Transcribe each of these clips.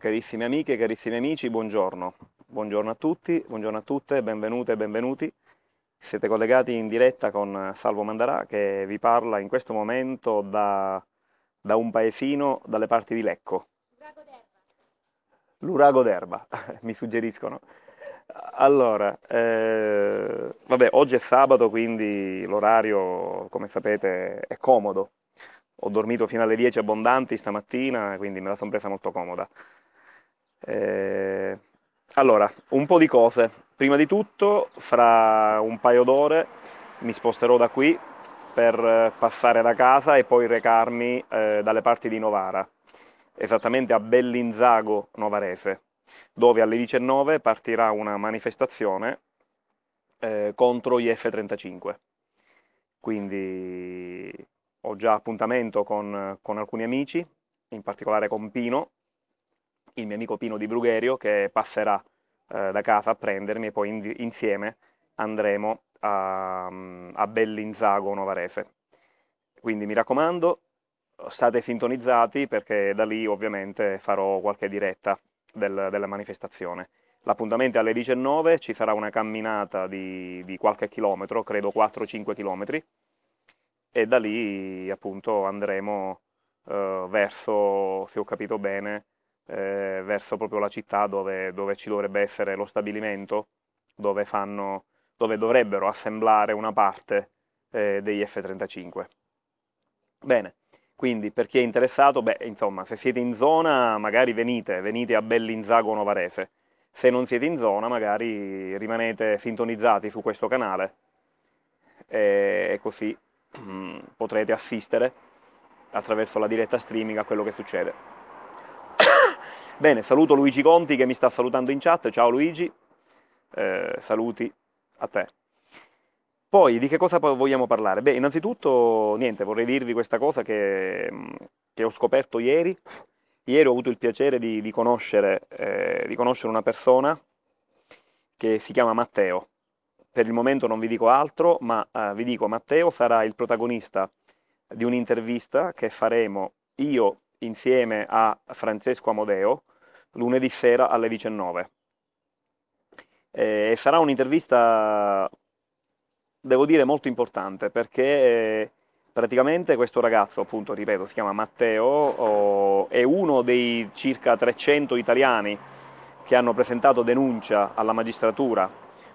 Carissime amiche, carissimi amici, buongiorno. Buongiorno a tutti, buongiorno a tutte, benvenute e benvenuti. Siete collegati in diretta con Salvo Mandarà che vi parla in questo momento da, da un paesino dalle parti di Lecco. L'urago d'erba, L'Urago d'Erba, mi suggeriscono. Allora, eh, vabbè, oggi è sabato, quindi l'orario, come sapete, è comodo. Ho dormito fino alle 10 abbondanti stamattina, quindi me la sono presa molto comoda. Eh, allora, un po' di cose. Prima di tutto, fra un paio d'ore mi sposterò da qui per passare da casa e poi recarmi eh, dalle parti di Novara, esattamente a Bellinzago Novarese, dove alle 19 partirà una manifestazione eh, contro gli F-35. Quindi ho già appuntamento con, con alcuni amici, in particolare con Pino, il mio amico Pino di Brugherio che passerà eh, da casa a prendermi e poi in, insieme andremo a, a Bellinzago Novarese. Quindi mi raccomando, state sintonizzati perché da lì ovviamente farò qualche diretta del, della manifestazione. L'appuntamento è alle 19, ci sarà una camminata di, di qualche chilometro, credo 4-5 chilometri, e da lì appunto andremo eh, verso, se ho capito bene, eh, verso proprio la città dove, dove, ci dovrebbe essere lo stabilimento, dove, fanno, dove dovrebbero assemblare una parte eh, degli F-35. Bene, quindi per chi è interessato, beh, insomma, se siete in zona magari venite, venite a Bellinzago Novarese, se non siete in zona magari rimanete sintonizzati su questo canale e così mm, potrete assistere attraverso la diretta streaming a quello che succede. Bene, saluto Luigi Conti che mi sta salutando in chat, ciao Luigi, eh, saluti a te. Poi di che cosa vogliamo parlare? Beh, innanzitutto niente, vorrei dirvi questa cosa che, mm, che ho scoperto ieri. Ieri ho avuto il piacere di, di, conoscere, eh, di conoscere una persona che si chiama Matteo. Per il momento non vi dico altro, ma eh, vi dico Matteo sarà il protagonista di un'intervista che faremo io insieme a Francesco Amodeo, lunedì sera alle 19. Eh, e sarà un'intervista, devo dire, molto importante perché eh, praticamente questo ragazzo, appunto, ripeto, si chiama Matteo, è uno dei circa 300 italiani che hanno presentato denuncia alla magistratura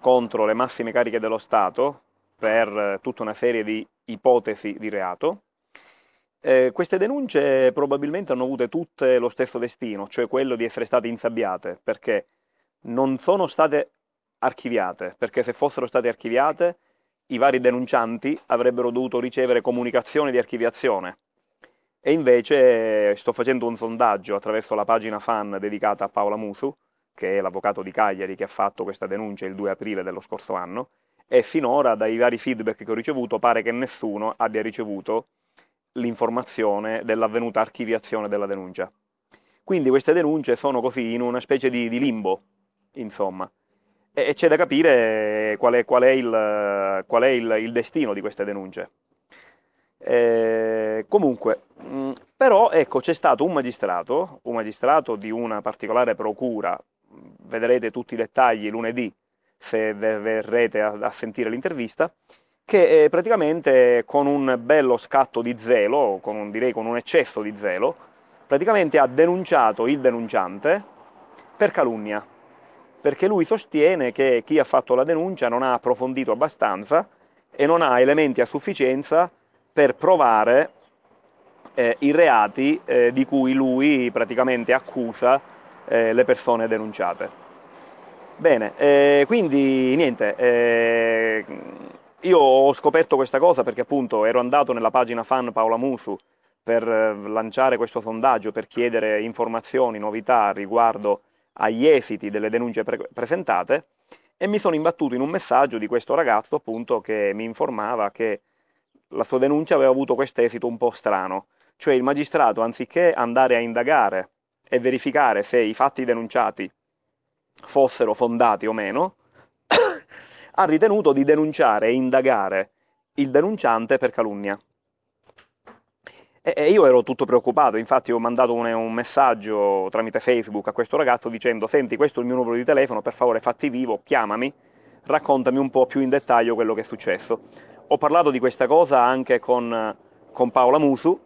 contro le massime cariche dello Stato per eh, tutta una serie di ipotesi di reato eh, queste denunce probabilmente hanno avuto tutte lo stesso destino, cioè quello di essere state insabbiate, perché non sono state archiviate, perché se fossero state archiviate i vari denuncianti avrebbero dovuto ricevere comunicazione di archiviazione. E invece eh, sto facendo un sondaggio attraverso la pagina fan dedicata a Paola Musu, che è l'avvocato di Cagliari che ha fatto questa denuncia il 2 aprile dello scorso anno, e finora dai vari feedback che ho ricevuto pare che nessuno abbia ricevuto l'informazione dell'avvenuta archiviazione della denuncia. Quindi queste denunce sono così in una specie di, di limbo, insomma, e, e, c'è da capire qual è, qual è, il, qual è il, il, destino di queste denunce. E, eh, comunque, mh, mm, però ecco, c'è stato un magistrato, un magistrato di una particolare procura, vedrete tutti i dettagli lunedì se verrete a, a sentire l'intervista, che eh, praticamente con un bello scatto di zelo, con un, direi con un eccesso di zelo, praticamente ha denunciato il denunciante per calunnia, perché lui sostiene che chi ha fatto la denuncia non ha approfondito abbastanza e non ha elementi a sufficienza per provare eh, i reati eh, di cui lui praticamente accusa eh, le persone denunciate. Bene, eh, quindi niente, eh, io ho scoperto questa cosa perché appunto ero andato nella pagina fan Paola Musu per eh, lanciare questo sondaggio, per chiedere informazioni, novità riguardo agli esiti delle denunce pre- presentate e mi sono imbattuto in un messaggio di questo ragazzo appunto che mi informava che la sua denuncia aveva avuto questo esito un po' strano, cioè il magistrato anziché andare a indagare e verificare se i fatti denunciati fossero fondati o meno, ha ritenuto di denunciare e indagare il denunciante per calunnia. E io ero tutto preoccupato, infatti ho mandato un, un, messaggio tramite Facebook a questo ragazzo dicendo senti questo è il mio numero di telefono, per favore fatti vivo, chiamami, raccontami un po' più in dettaglio quello che è successo. Ho parlato di questa cosa anche con, con Paola Musu,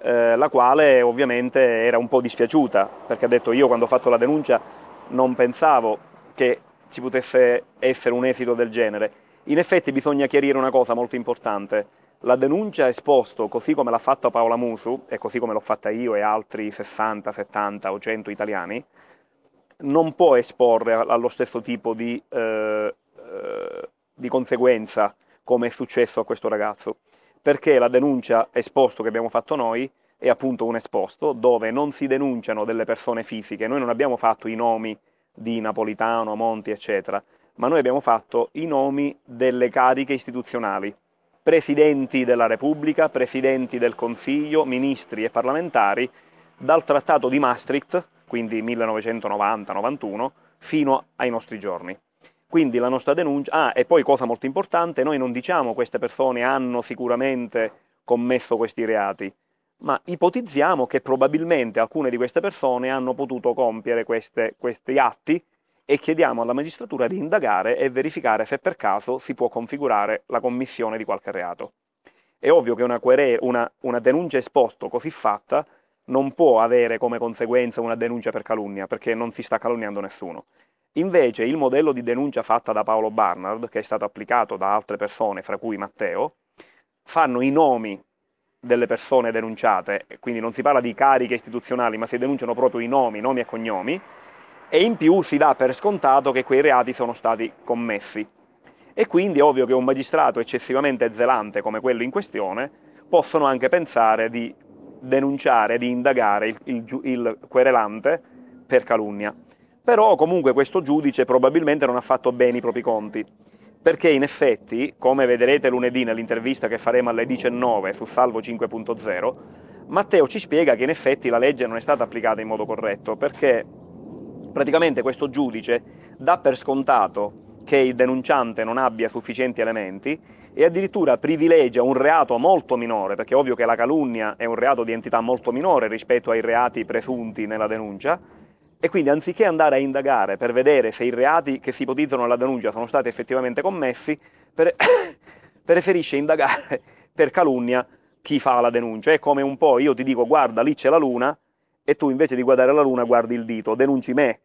eh, la quale ovviamente era un po' dispiaciuta, perché ha detto io quando ho fatto la denuncia non pensavo che ci potesse essere un esito del genere. In effetti bisogna chiarire una cosa molto importante. La denuncia esposto, così come l'ha fatta Paola Musu, e così come l'ho fatta io e altri 60, 70 o 100 italiani, non può esporre allo stesso tipo di, eh, eh, di conseguenza come è successo a questo ragazzo, perché la denuncia esposto che abbiamo fatto noi è appunto un esposto dove non si denunciano delle persone fisiche, noi non abbiamo fatto i nomi di Napolitano, Monti, eccetera, ma noi abbiamo fatto i nomi delle cariche istituzionali, presidenti della Repubblica, presidenti del Consiglio, ministri e parlamentari, dal Trattato di Maastricht, quindi 1990-91, fino ai nostri giorni. Quindi la nostra denuncia, ah, e poi cosa molto importante, noi non diciamo queste persone hanno sicuramente commesso questi reati, ma ipotizziamo che probabilmente alcune di queste persone hanno potuto compiere queste, questi atti e chiediamo alla magistratura di indagare e verificare se per caso si può configurare la commissione di qualche reato. È ovvio che una, querela, una, una denuncia esposto così fatta non può avere come conseguenza una denuncia per calunnia, perché non si sta calunniando nessuno. Invece il modello di denuncia fatta da Paolo Barnard, che è stato applicato da altre persone, fra cui Matteo, fanno i nomi delle persone denunciate, quindi non si parla di cariche istituzionali, ma si denunciano proprio i nomi, nomi e cognomi, e in più si dà per scontato che quei reati sono stati commessi. E quindi è ovvio che un magistrato eccessivamente zelante come quello in questione possono anche pensare di denunciare, di indagare il, il, il querelante per calunnia. Però comunque questo giudice probabilmente non ha fatto bene i propri conti perché in effetti, come vedrete lunedì nell'intervista che faremo alle 19 su Salvo 5.0, Matteo ci spiega che in effetti la legge non è stata applicata in modo corretto, perché praticamente questo giudice dà per scontato che il denunciante non abbia sufficienti elementi e addirittura privilegia un reato molto minore, perché è ovvio che la calunnia è un reato di entità molto minore rispetto ai reati presunti nella denuncia, e quindi anziché andare a indagare per vedere se i reati che si ipotizzano alla denuncia sono stati effettivamente commessi, per... preferisce indagare per calunnia chi fa la denuncia. È come un po' io ti dico guarda lì c'è la luna e tu invece di guardare la luna guardi il dito, denunci me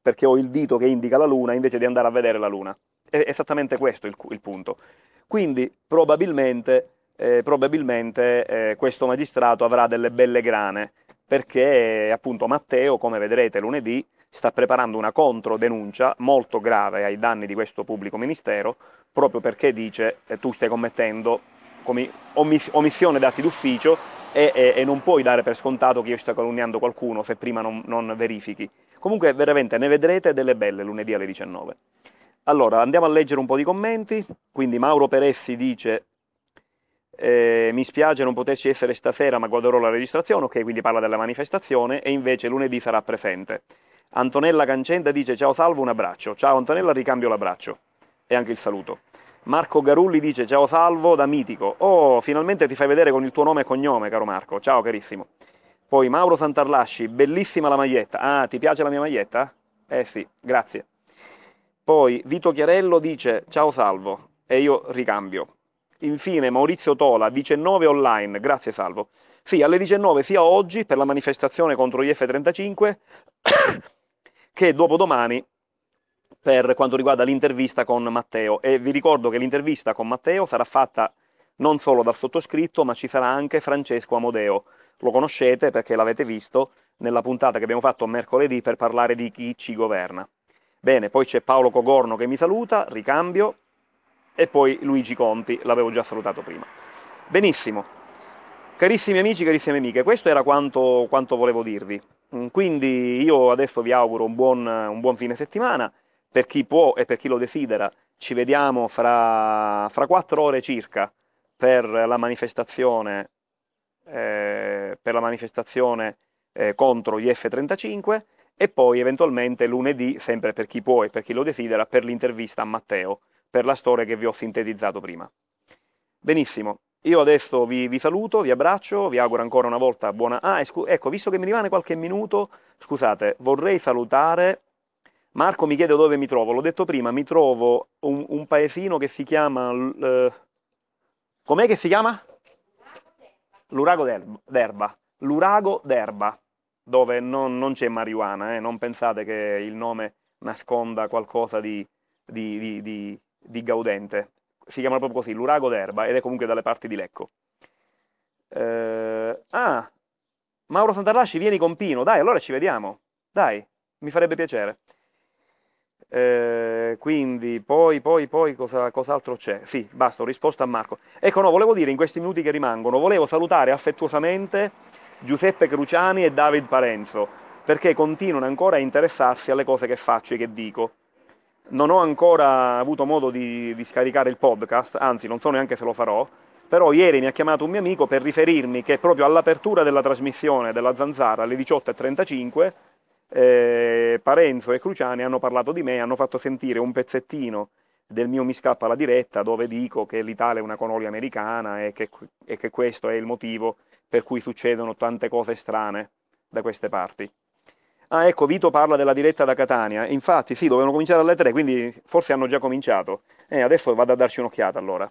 perché ho il dito che indica la luna invece di andare a vedere la luna. È esattamente questo il, il punto. Quindi probabilmente, eh, probabilmente eh, questo magistrato avrà delle belle grane perché appunto Matteo, come vedrete lunedì, sta preparando una controdenuncia molto grave ai danni di questo pubblico ministero, proprio perché dice eh, tu stai commettendo omiss- omissione dati d'ufficio e, e, e, non puoi dare per scontato che io stia calunniando qualcuno se prima non, non verifichi. Comunque veramente ne vedrete delle belle lunedì alle 19. Allora, andiamo a leggere un po' di commenti. Quindi Mauro Peressi dice eh, mi spiace non poterci essere stasera ma guarderò la registrazione, ok, quindi parla della manifestazione e invece lunedì sarà presente. Antonella Cancenda dice ciao Salvo, un abbraccio. Ciao Antonella, ricambio l'abbraccio e anche il saluto. Marco Garulli dice ciao Salvo da Mitico. Oh, finalmente ti fai vedere con il tuo nome e cognome, caro Marco. Ciao carissimo. Poi Mauro Santarlasci, bellissima la maglietta. Ah, ti piace la mia maglietta? Eh sì, grazie. Poi Vito Chiarello dice ciao Salvo e io ricambio. Infine Maurizio Tola, vice 9 online, grazie Salvo. Sì, alle 19 sia oggi per la manifestazione contro gli F-35 che dopodomani per quanto riguarda l'intervista con Matteo. E vi ricordo che l'intervista con Matteo sarà fatta non solo dal sottoscritto, ma ci sarà anche Francesco Amodeo. Lo conoscete perché l'avete visto nella puntata che abbiamo fatto mercoledì per parlare di chi ci governa. Bene, poi c'è Paolo Cogorno che mi saluta, ricambio e poi Luigi Conti, l'avevo già salutato prima. Benissimo, carissimi amici, carissime amiche, questo era quanto, quanto volevo dirvi. Mm, quindi io adesso vi auguro un buon, un buon, fine settimana, per chi può e per chi lo desidera, ci vediamo fra, fra 4 ore circa per la manifestazione, eh, per la manifestazione eh, contro gli F-35 e poi eventualmente lunedì, sempre per chi può e per chi lo desidera, per l'intervista a Matteo per la storia che vi ho sintetizzato prima. Benissimo, io adesso vi, vi, saluto, vi abbraccio, vi auguro ancora una volta buona... Ah, ecco, visto che mi rimane qualche minuto, scusate, vorrei salutare... Marco mi chiede dove mi trovo, l'ho detto prima, mi trovo un, un paesino che si chiama... Eh... Com'è che si chiama? L'Urago d'Erba. L'Urago d'Erba, dove non, non c'è marijuana, eh? non pensate che il nome nasconda qualcosa di, di, di, di di Gaudente, si chiama proprio così, l'urago d'erba, ed è comunque dalle parti di Lecco. Eh, ah, Mauro Santarlasci, vieni con Pino, dai, allora ci vediamo, dai, mi farebbe piacere. Eh, quindi poi, poi, poi cosa, cos'altro c'è? Sì, basta, ho risposto a Marco. Ecco, no, volevo dire in questi minuti che rimangono, volevo salutare affettuosamente Giuseppe Cruciani e David Parenzo, perché continuano ancora a interessarsi alle cose che faccio e che dico non ho ancora avuto modo di, di, scaricare il podcast, anzi non so neanche se lo farò, però ieri mi ha chiamato un mio amico per riferirmi che proprio all'apertura della trasmissione della Zanzara alle 18.35 eh, Parenzo e Cruciani hanno parlato di me, hanno fatto sentire un pezzettino del mio Mi scappa la diretta dove dico che l'Italia è una colonia americana e che, e che questo è il motivo per cui succedono tante cose strane da queste parti. Ah, ecco, Vito parla della diretta da Catania. Infatti, sì, dovevano cominciare alle 3, quindi forse hanno già cominciato. Eh, adesso vado a darci un'occhiata allora.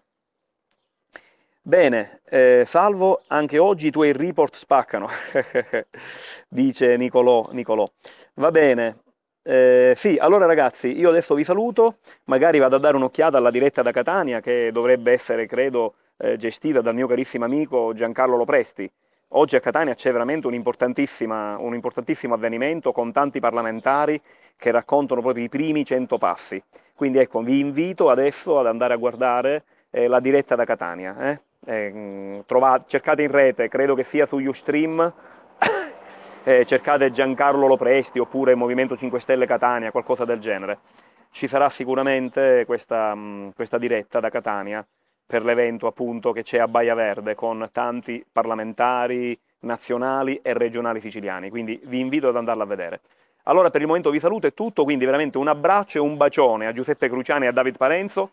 Bene, eh, salvo, anche oggi i tuoi report spaccano, dice Nicolò, Nicolò. Va bene, eh, sì, allora ragazzi, io adesso vi saluto, magari vado a dare un'occhiata alla diretta da Catania che dovrebbe essere, credo, eh, gestita dal mio carissimo amico Giancarlo Lopresti. Oggi a Catania c'è veramente un, un importantissimo avvenimento con tanti parlamentari che raccontano proprio i primi 100 passi. Quindi ecco, vi invito adesso ad andare a guardare eh, la diretta da Catania. Eh? Eh, mm, trovate, cercate in rete, credo che sia su Ustream, eh, cercate Giancarlo Lopresti oppure Movimento 5 Stelle Catania, qualcosa del genere. Ci sarà sicuramente questa, mm, questa diretta da Catania per l'evento appunto che c'è a Baia Verde con tanti parlamentari nazionali e regionali siciliani, quindi vi invito ad andarla a vedere. Allora per il momento vi saluto, è tutto, quindi veramente un abbraccio e un bacione a Giuseppe Cruciani e a David Parenzo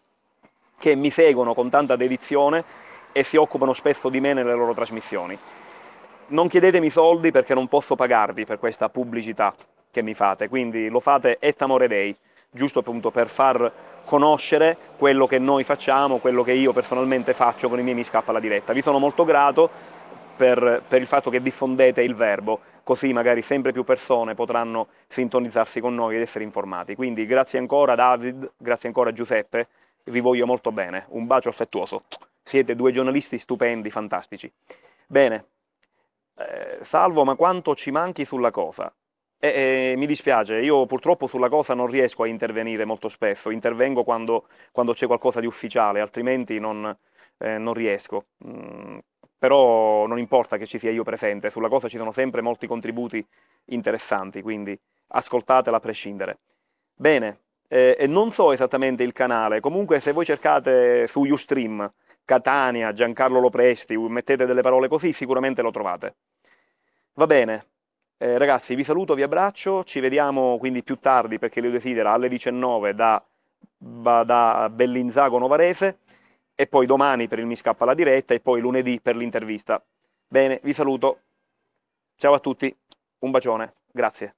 che mi seguono con tanta dedizione e si occupano spesso di me nelle loro trasmissioni. Non chiedetemi soldi perché non posso pagarvi per questa pubblicità che mi fate, quindi lo fate et amore dei, giusto appunto per far conoscere quello che noi facciamo, quello che io personalmente faccio con i miei Mi Scappa la Diretta. Vi sono molto grato per, per il fatto che diffondete il verbo, così magari sempre più persone potranno sintonizzarsi con noi ed essere informati. Quindi grazie ancora David, grazie ancora Giuseppe, vi voglio molto bene, un bacio affettuoso. Siete due giornalisti stupendi, fantastici. Bene, eh, Salvo, ma quanto ci manchi sulla cosa? E, e, mi dispiace, io purtroppo sulla cosa non riesco a intervenire molto spesso, intervengo quando, quando c'è qualcosa di ufficiale, altrimenti non, eh, non riesco. Mm, però non importa che ci sia io presente, sulla cosa ci sono sempre molti contributi interessanti, quindi ascoltatela a prescindere. Bene, eh, e non so esattamente il canale, comunque se voi cercate su Ustream Catania, Giancarlo Lopresti, mettete delle parole così, sicuramente lo trovate. Va bene, eh, ragazzi, vi saluto, vi abbraccio, ci vediamo quindi più tardi perché lo desidera alle 19 da, da Bellinzago Novarese e poi domani per il Mi Scappa la diretta e poi lunedì per l'intervista. Bene, vi saluto, ciao a tutti, un bacione, grazie.